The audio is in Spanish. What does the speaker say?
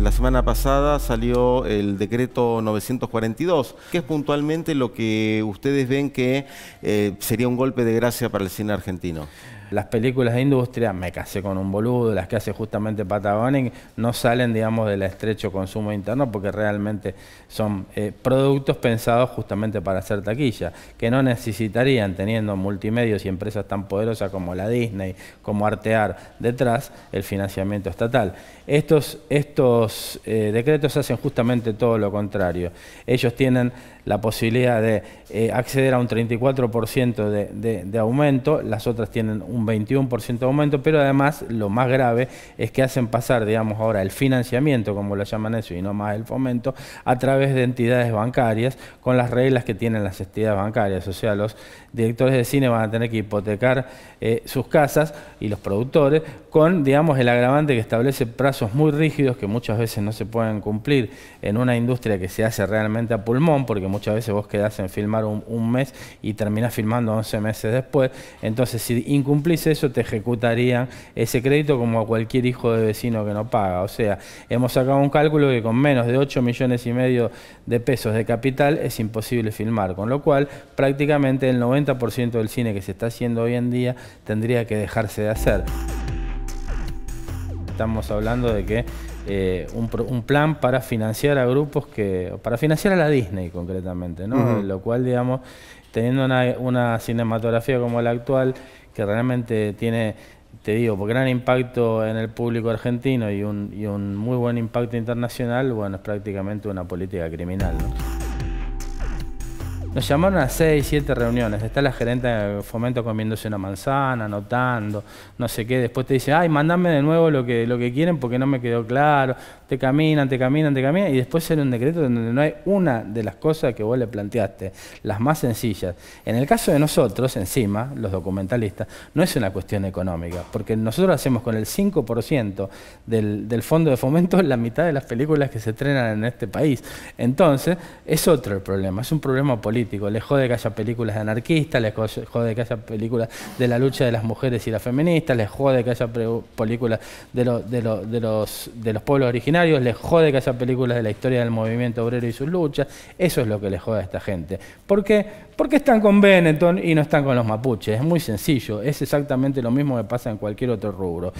Eh, la semana pasada salió el decreto 942, que es puntualmente lo que ustedes ven que eh, sería un golpe de gracia para el cine argentino. Las películas de industria, Me casé con un boludo, las que hace justamente patagonia no salen, digamos, del estrecho consumo interno porque realmente son eh, productos pensados justamente para hacer taquilla, que no necesitarían, teniendo multimedios y empresas tan poderosas como la Disney, como Artear detrás, el financiamiento estatal. Estos, estos eh, decretos hacen justamente todo lo contrario. Ellos tienen la posibilidad de eh, acceder a un 34% de aumento, las otras tienen un 21% de aumento, pero además lo más grave es que hacen pasar, digamos, ahora el financiamiento, como lo llaman eso, y no más el fomento, a través de entidades bancarias con las reglas que tienen las entidades bancarias. O sea, los directores de cine van a tener que hipotecar eh, sus casas y los productores con, digamos, el agravante que establece plazos muy rígidos que muchas veces no se pueden cumplir en una industria que se hace realmente a pulmón, porque muchas veces vos quedás en filmar un, mes y terminás filmando 11 meses después. Entonces, si incumplís y eso te ejecutarían ese crédito como a cualquier hijo de vecino que no paga. O sea, hemos sacado un cálculo que con menos de 8 millones y medio de pesos de capital es imposible filmar, con lo cual prácticamente el 90% del cine que se está haciendo hoy en día tendría que dejarse de hacer. Estamos hablando de que eh, un, plan para financiar a grupos que, para financiar a la Disney concretamente, ¿no? Lo cual, digamos, teniendo una cinematografía como la actual, que realmente tiene, te digo, gran impacto en el público argentino y un, muy buen impacto internacional, bueno, es prácticamente una política criminal. Nos llamaron a seis, siete reuniones. Está la gerente de fomento comiéndose una manzana, anotando, no sé qué. Después te dice, ay, mandame de nuevo lo que, lo que quieren porque no me quedó claro. Te caminan, te caminan, te caminan. Y después sale un decreto donde no hay una de las cosas que vos le planteaste, las más sencillas. En el caso de nosotros, encima, los documentalistas, no es una cuestión económica, porque nosotros hacemos con el 5% del, del fondo de fomento la mitad de las películas que se estrenan en este país. Entonces, es otro el problema, es un problema político le Les jode que haya películas de anarquistas, les jode que haya películas de la lucha de las mujeres y las feministas, les jode que haya películas de, los, de los pueblos originarios, les jode que haya películas de la historia del movimiento obrero y sus luchas. Eso es lo que les jode a esta gente. ¿Por qué? Porque están con Benetton y no están con los mapuches. Es muy sencillo. Es exactamente lo mismo que pasa en cualquier otro rubro.